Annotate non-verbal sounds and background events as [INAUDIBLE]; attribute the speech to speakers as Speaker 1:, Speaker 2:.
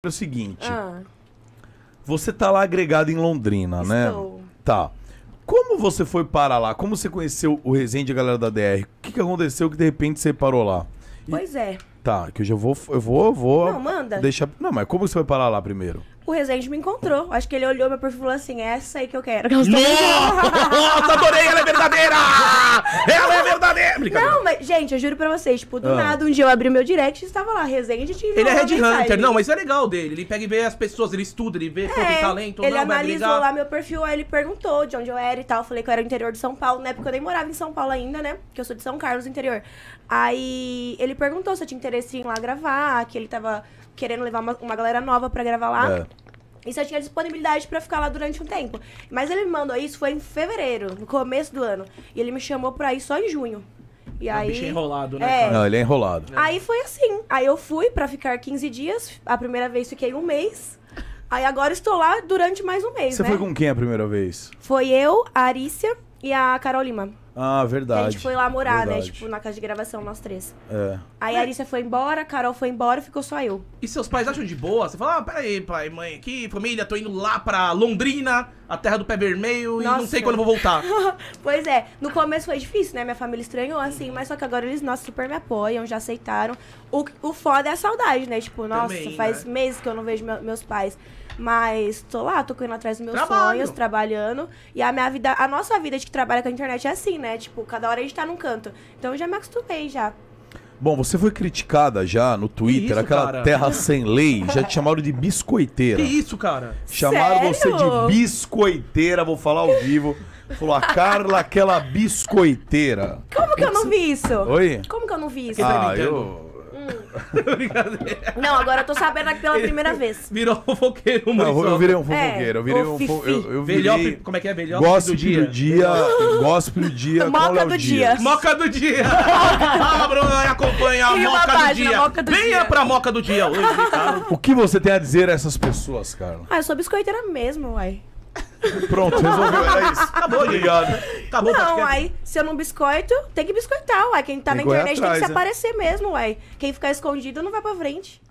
Speaker 1: É o seguinte. Ah. Você tá lá agregado em Londrina, né? Estou. né? Tá. Como você foi para lá? Como você conheceu o Resende e a galera da DR? O que, que aconteceu que de repente você parou lá? E... Pois é. Tá, que eu já vou. Eu vou, vou. Não, manda. Deixa... Não, mas como você foi parar lá primeiro?
Speaker 2: O Resende me encontrou. Acho que ele olhou meu perfil e falou assim: é essa aí que eu quero. [LAUGHS] Nossa, adorei! Ela é verdadeira! [LAUGHS]
Speaker 1: Ela é não,
Speaker 2: mas, gente, eu juro pra vocês, tipo, do ah. nada, um dia eu abri o meu direct e estava lá, resenha, a gente Ele é Red Hunter, não,
Speaker 1: mas é legal dele. Ele pega e vê as pessoas, ele estuda, ele vê, é, tem talento, tá Ele não, analisou lá
Speaker 2: meu perfil, aí ele perguntou de onde eu era e tal. Eu falei que eu era do interior de São Paulo, na né? época eu nem morava em São Paulo ainda, né? Que eu sou de São Carlos, interior. Aí ele perguntou se eu tinha interesse em ir lá gravar, que ele tava querendo levar uma, uma galera nova pra gravar lá. É. E se eu tinha disponibilidade para ficar lá durante um tempo. Mas ele me mandou isso, foi em fevereiro, no começo do ano. E ele me chamou pra ir só em junho. E é aí... um bicho enrolado, né? É... Não,
Speaker 1: ele é enrolado. É.
Speaker 2: Aí foi assim. Aí eu fui para ficar 15 dias. A primeira vez fiquei um mês. Aí agora estou lá durante mais um mês. Você né? foi com
Speaker 1: quem a primeira vez?
Speaker 2: Foi eu, a Arícia e a Carol Lima.
Speaker 1: Ah, verdade. a gente foi lá morar, né? verdade. né? Tipo,
Speaker 2: na casa de gravação, nós três. É. Aí a Alicia foi embora, a Carol foi embora, ficou só eu. E seus pais
Speaker 1: acham de boa? Você fala, ah, peraí, pai, mãe, aqui, família, tô indo lá pra Londrina, a terra do pé vermelho, Nossa. e não sei quando eu vou voltar.
Speaker 2: [LAUGHS] pois é, no começo foi difícil, né? Minha família estranhou, assim, mas só que agora eles, nossa, super me apoiam, já aceitaram. O, o foda é a saudade, né? Tipo, nossa, Também, né? faz né? meses que eu não vejo meu, meus pais. Mas tô lá, tô correndo atrás dos meus Trabalho. sonhos, trabalhando. E a minha vida, a nossa vida de que trabalha com a internet é assim, né? né? Tipo, cada hora a gente tá num canto. Então eu já me acostumei já.
Speaker 1: Bom, você foi criticada já no Twitter, isso, aquela cara? terra sem lei, já te chamaram de biscoiteira. Que isso, cara? Chamaram Sério? você de biscoiteira, vou falar ao vivo. Falou a Carla, aquela biscoiteira.
Speaker 2: Como que eu não vi isso? Oi? Como que eu não vi isso? Ah, tá eu... Não, agora eu tô sabendo aqui pela primeira vez.
Speaker 1: Virou fofoqueiro, mano. Não, eu virei um fofoqueiro. É, eu virei um fofoqueiro. como é que é? Velhope do dia. [LAUGHS] do dia. Gospel é do dia. Moca do dia. [LAUGHS] Ah, moca do dia. Ah, Bruno, acompanha a moca do dia. Venha pra moca do dia hoje, Ricardo. [LAUGHS] Tá? O que você tem a dizer a essas pessoas, Carla?
Speaker 2: Ah, eu sou biscoiteira mesmo, uai. Pronto, resolveu. É isso. Acabou, Obrigado. Acabou não, aí, se eu não biscoito, tem que biscoitar, uai. Quem tá tem na internet atrás, tem que se né? aparecer mesmo, uai. Quem ficar escondido não vai pra frente.